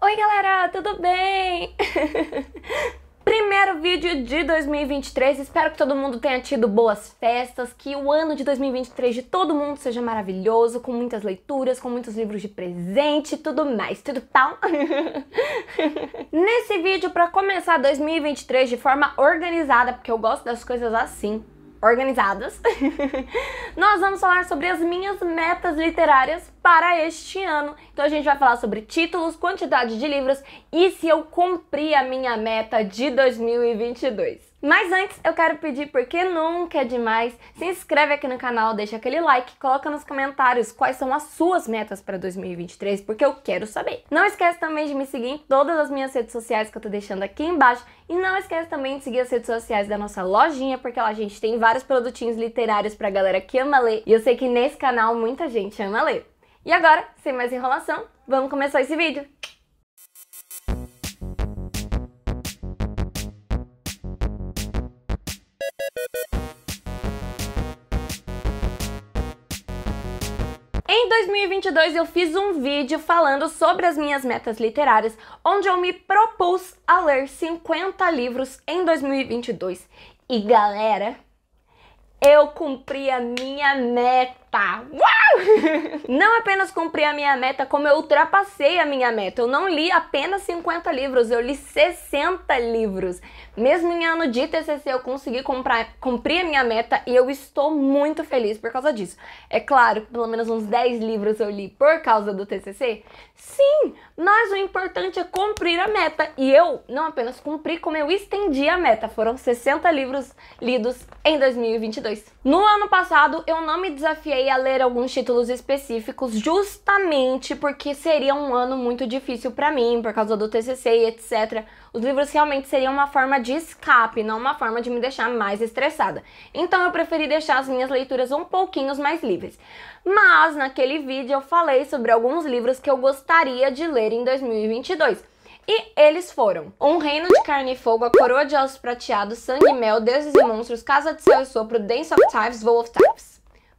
Oi galera, tudo bem? Primeiro vídeo de 2023, espero que todo mundo tenha tido boas festas, que o ano de 2023 de todo mundo seja maravilhoso, com muitas leituras, com muitos livros de presente e tudo mais, tudo tal. Nesse vídeo, para começar 2023 de forma organizada, porque eu gosto das coisas assim, organizadas, nós vamos falar sobre as minhas metas literárias para este ano. Então a gente vai falar sobre títulos, quantidade de livros e se eu cumpri a minha meta de 2022. Mas antes, eu quero pedir, porque nunca é demais, se inscreve aqui no canal, deixa aquele like, coloca nos comentários quais são as suas metas para 2023, porque eu quero saber. Não esquece também de me seguir em todas as minhas redes sociais que eu tô deixando aqui embaixo, e não esquece também de seguir as redes sociais da nossa lojinha, porque lá a gente tem vários produtinhos literários pra galera que ama ler, e eu sei que nesse canal muita gente ama ler. E agora, sem mais enrolação, vamos começar esse vídeo. Em 2022 eu fiz um vídeo falando sobre as minhas metas literárias, onde eu me propus a ler 50 livros em 2022. E galera, eu cumpri a minha meta! tá. Uau! Não apenas cumpri a minha meta, como eu ultrapassei a minha meta. Eu não li apenas 50 livros, eu li 60 livros. Mesmo em ano de TCC, eu consegui comprar, cumprir a minha meta e eu estou muito feliz por causa disso. É claro, que pelo menos uns 10 livros eu li por causa do TCC. Sim, mas o importante é cumprir a meta. E eu não apenas cumpri, como eu estendi a meta. Foram 60 livros lidos em 2022. No ano passado, eu não me desafiei a ler alguns títulos específicos justamente porque seria um ano muito difícil para mim, por causa do TCC e etc. Os livros realmente seriam uma forma de escape, não uma forma de me deixar mais estressada. Então eu preferi deixar as minhas leituras um pouquinho mais livres. Mas naquele vídeo eu falei sobre alguns livros que eu gostaria de ler em 2022. E eles foram Um Reino de Carne e Fogo, A Coroa de Ossos Prateados, Sangue e Mel, Deuses e Monstros, Casa de Céu e Sopro, Dance of Types, Voo of Types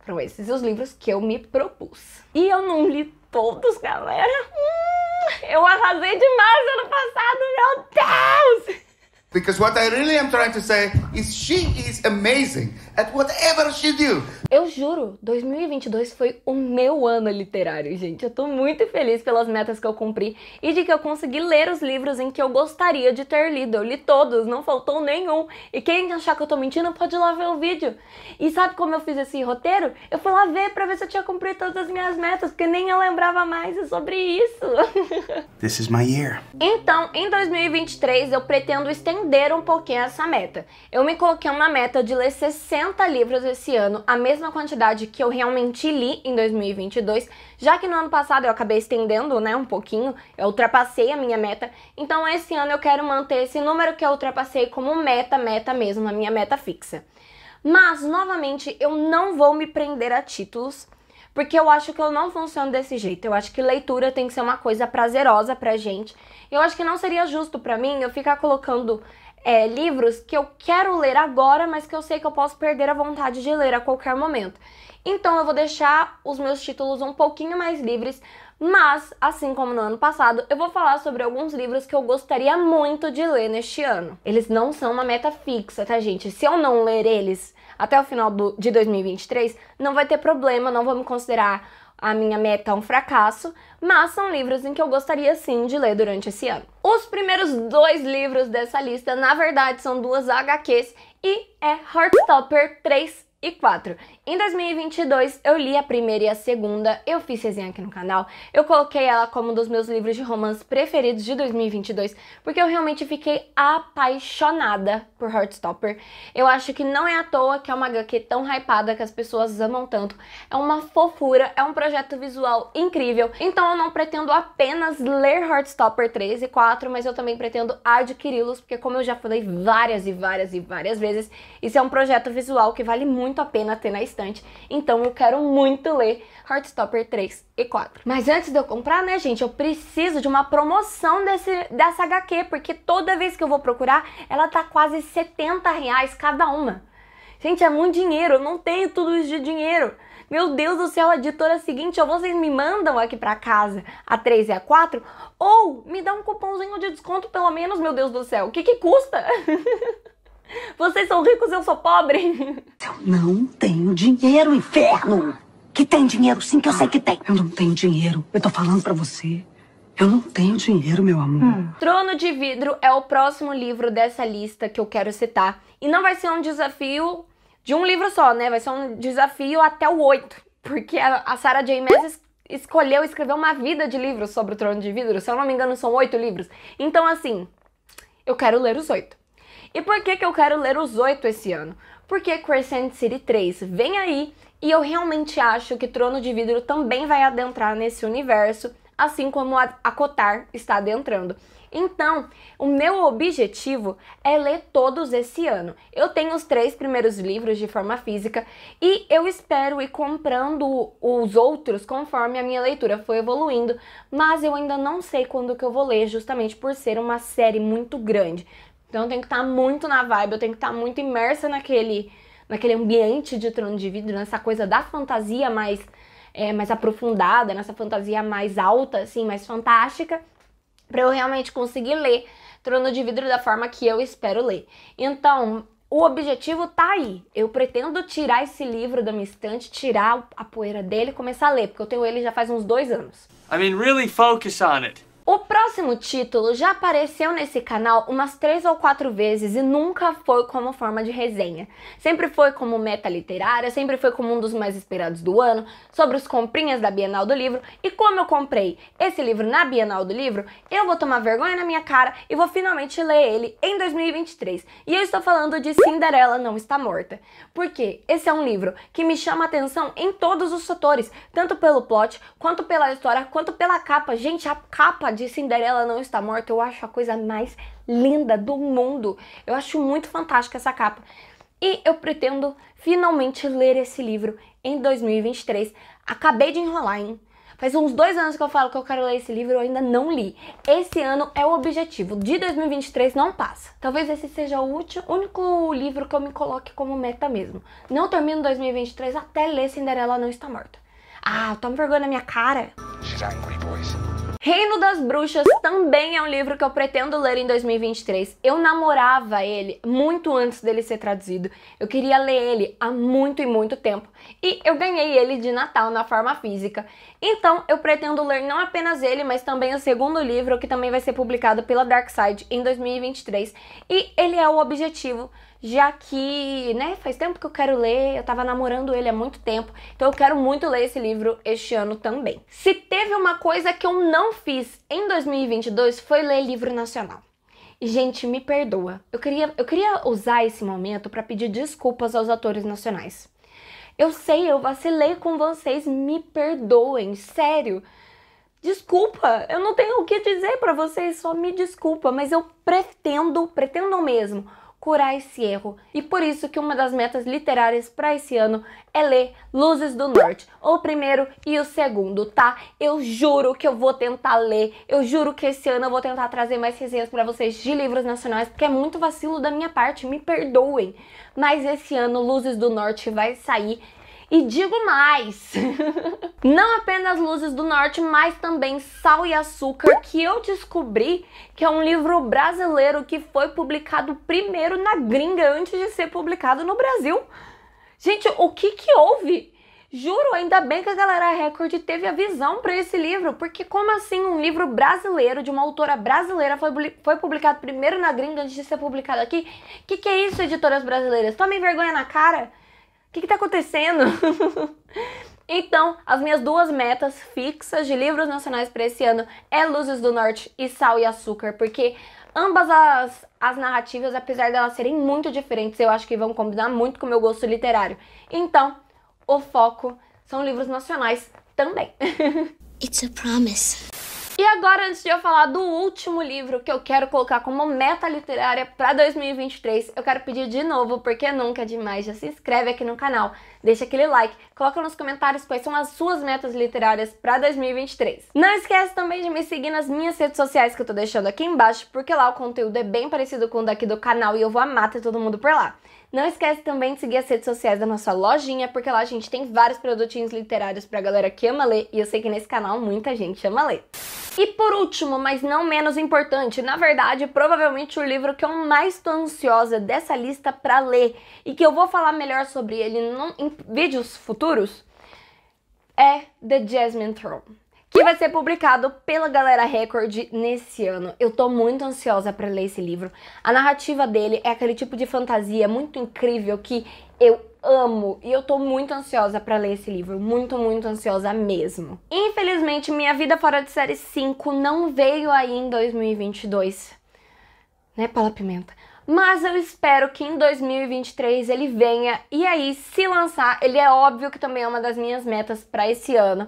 foram esses os livros que eu me propus. E eu não li todos, galera. Hum, eu arrasei demais ano passado, meu Deus! Eu juro, 2022 foi o meu ano literário, gente. Eu tô muito feliz pelas metas que eu cumpri e de que eu consegui ler os livros em que eu gostaria de ter lido. Eu li todos, não faltou nenhum. E quem achar que eu tô mentindo, pode ir lá ver o vídeo. E sabe como eu fiz esse roteiro? Eu fui lá ver pra ver se eu tinha cumprido todas as minhas metas, porque nem eu lembrava mais sobre isso. This is my year. Então, em 2023 eu pretendo estender estender um pouquinho essa meta. Eu me coloquei uma meta de ler 60 livros esse ano, a mesma quantidade que eu realmente li em 2022, já que no ano passado eu acabei estendendo, né, um pouquinho, eu ultrapassei a minha meta. Então esse ano eu quero manter esse número que eu ultrapassei como meta, meta mesmo, a minha meta fixa. Mas novamente, eu não vou me prender a títulos porque eu acho que eu não funciono desse jeito. Eu acho que leitura tem que ser uma coisa prazerosa pra gente. Eu acho que não seria justo pra mim eu ficar colocando é, livros que eu quero ler agora, mas que eu sei que eu posso perder a vontade de ler a qualquer momento. Então eu vou deixar os meus títulos um pouquinho mais livres, mas, assim como no ano passado, eu vou falar sobre alguns livros que eu gostaria muito de ler neste ano. Eles não são uma meta fixa, tá, gente? Se eu não ler eles até o final do, de 2023, não vai ter problema, não vou me considerar a minha meta um fracasso, mas são livros em que eu gostaria sim de ler durante esse ano. Os primeiros dois livros dessa lista, na verdade, são duas HQs e é Heartstopper 3 e 4. Em 2022, eu li a primeira e a segunda, eu fiz resenha aqui no canal, eu coloquei ela como um dos meus livros de romance preferidos de 2022, porque eu realmente fiquei apaixonada por Heartstopper. Eu acho que não é à toa que é uma HQ tão hypada que as pessoas amam tanto. É uma fofura, é um projeto visual incrível, então eu não pretendo apenas ler Heartstopper 3 e 4, mas eu também pretendo adquiri-los, porque como eu já falei várias e várias e várias vezes, isso é um projeto visual que vale muito a pena ter na história então eu quero muito ler Heartstopper 3 e 4. Mas antes de eu comprar, né, gente, eu preciso de uma promoção desse, dessa HQ, porque toda vez que eu vou procurar, ela tá quase 70 reais cada uma. Gente, é muito dinheiro, eu não tenho tudo isso de dinheiro. Meu Deus do céu, editora é seguinte, ou vocês me mandam aqui para casa a 3 e a 4, ou me dá um cupomzinho de desconto pelo menos, meu Deus do céu. O que que custa? Vocês são ricos, e eu sou pobre. Eu não tenho dinheiro, inferno. Que tem dinheiro, sim, que eu sei que tem. Eu não tenho dinheiro. Eu tô falando pra você. Eu não tenho dinheiro, meu amor. Hum. Trono de Vidro é o próximo livro dessa lista que eu quero citar. E não vai ser um desafio de um livro só, né? Vai ser um desafio até o oito. Porque a Sarah J. Maas escolheu escrever uma vida de livros sobre o Trono de Vidro. Se eu não me engano, são oito livros. Então, assim, eu quero ler os oito. E por que, que eu quero ler os oito esse ano? Porque Crescent City 3 vem aí e eu realmente acho que Trono de Vidro também vai adentrar nesse universo, assim como a, a Cotar está adentrando. Então, o meu objetivo é ler todos esse ano. Eu tenho os três primeiros livros de forma física e eu espero ir comprando os outros conforme a minha leitura foi evoluindo, mas eu ainda não sei quando que eu vou ler, justamente por ser uma série muito grande. Então eu tenho que estar tá muito na vibe, eu tenho que estar tá muito imersa naquele, naquele ambiente de trono de vidro, nessa coisa da fantasia mais, é, mais aprofundada, nessa fantasia mais alta, assim, mais fantástica, para eu realmente conseguir ler Trono de Vidro da forma que eu espero ler. Então, o objetivo tá aí. Eu pretendo tirar esse livro da minha estante, tirar a poeira dele e começar a ler, porque eu tenho ele já faz uns dois anos. I mean, really focus on it. O próximo título já apareceu nesse canal umas três ou quatro vezes e nunca foi como forma de resenha. Sempre foi como meta literária, sempre foi como um dos mais esperados do ano, sobre os comprinhas da Bienal do Livro e como eu comprei esse livro na Bienal do Livro, eu vou tomar vergonha na minha cara e vou finalmente ler ele em 2023. E eu estou falando de Cinderela Não Está Morta, porque esse é um livro que me chama atenção em todos os setores, tanto pelo plot, quanto pela história, quanto pela capa. Gente, a capa de Cinderela Não Está Morta, eu acho a coisa mais linda do mundo. Eu acho muito fantástica essa capa. E eu pretendo finalmente ler esse livro em 2023. Acabei de enrolar, hein? Faz uns dois anos que eu falo que eu quero ler esse livro, eu ainda não li. Esse ano é o objetivo, de 2023 não passa. Talvez esse seja o único livro que eu me coloque como meta mesmo. Não termino 2023 até ler Cinderela Não Está Morta. Ah, toma vergonha na minha cara. She's angry. Reino das Bruxas também é um livro que eu pretendo ler em 2023. Eu namorava ele muito antes dele ser traduzido. Eu queria ler ele há muito e muito tempo. E eu ganhei ele de Natal na forma física. Então, eu pretendo ler não apenas ele, mas também o segundo livro, que também vai ser publicado pela Darkside em 2023. E ele é o objetivo, já que, né, faz tempo que eu quero ler, eu tava namorando ele há muito tempo, então eu quero muito ler esse livro este ano também. Se teve uma coisa que eu não fiz em 2022 foi ler livro nacional. Gente, me perdoa. Eu queria, eu queria usar esse momento para pedir desculpas aos atores nacionais. Eu sei, eu vacilei com vocês, me perdoem, sério. Desculpa, eu não tenho o que dizer para vocês, só me desculpa, mas eu pretendo, pretendo mesmo, curar esse erro. E por isso que uma das metas literárias para esse ano é ler Luzes do Norte, o primeiro e o segundo, tá? Eu juro que eu vou tentar ler, eu juro que esse ano eu vou tentar trazer mais resenhas para vocês de livros nacionais, porque é muito vacilo da minha parte, me perdoem. Mas esse ano Luzes do Norte vai sair e digo mais, não apenas Luzes do Norte, mas também Sal e Açúcar, que eu descobri que é um livro brasileiro que foi publicado primeiro na gringa antes de ser publicado no Brasil. Gente, o que que houve? Juro, ainda bem que a Galera Record teve a visão para esse livro, porque como assim um livro brasileiro, de uma autora brasileira, foi, foi publicado primeiro na gringa antes de ser publicado aqui? Que que é isso, editoras brasileiras? Tomem vergonha na cara! O que está acontecendo? então, as minhas duas metas fixas de livros nacionais para esse ano é Luzes do Norte e Sal e Açúcar, porque ambas as, as narrativas, apesar delas serem muito diferentes, eu acho que vão combinar muito com o meu gosto literário. Então, o foco são livros nacionais também. It's a promise. E agora, antes de eu falar do último livro que eu quero colocar como meta literária para 2023, eu quero pedir de novo, porque nunca é demais, já se inscreve aqui no canal, deixa aquele like, coloca nos comentários quais são as suas metas literárias para 2023. Não esquece também de me seguir nas minhas redes sociais que eu tô deixando aqui embaixo, porque lá o conteúdo é bem parecido com o daqui do canal e eu vou amar ter todo mundo por lá. Não esquece também de seguir as redes sociais da nossa lojinha, porque lá a gente tem vários produtinhos literários pra galera que ama ler, e eu sei que nesse canal muita gente ama ler. E por último, mas não menos importante, na verdade, provavelmente o livro que eu mais tô ansiosa dessa lista pra ler e que eu vou falar melhor sobre ele em vídeos futuros é The Jasmine Throne, que vai ser publicado pela Galera Record nesse ano. Eu tô muito ansiosa para ler esse livro. A narrativa dele é aquele tipo de fantasia muito incrível que eu amo e eu tô muito ansiosa para ler esse livro, muito muito ansiosa mesmo. Infelizmente, minha vida fora de série 5 não veio aí em 2022. Né, Paula Pimenta? mas eu espero que em 2023 ele venha e aí se lançar, ele é óbvio que também é uma das minhas metas para esse ano.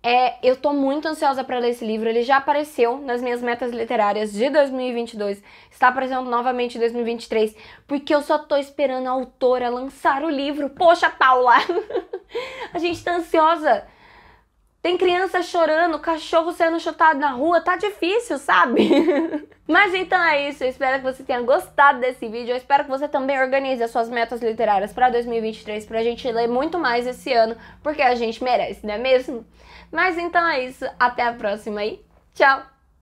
É, eu tô muito ansiosa para ler esse livro, ele já apareceu nas minhas metas literárias de 2022, está aparecendo novamente em 2023, porque eu só tô esperando a autora lançar o livro. Poxa, Paula! a gente tá ansiosa tem criança chorando, cachorro sendo chutado na rua, tá difícil, sabe? Mas então é isso, eu espero que você tenha gostado desse vídeo. Eu espero que você também organize as suas metas literárias para 2023 pra gente ler muito mais esse ano, porque a gente merece, não é mesmo? Mas então é isso, até a próxima e tchau!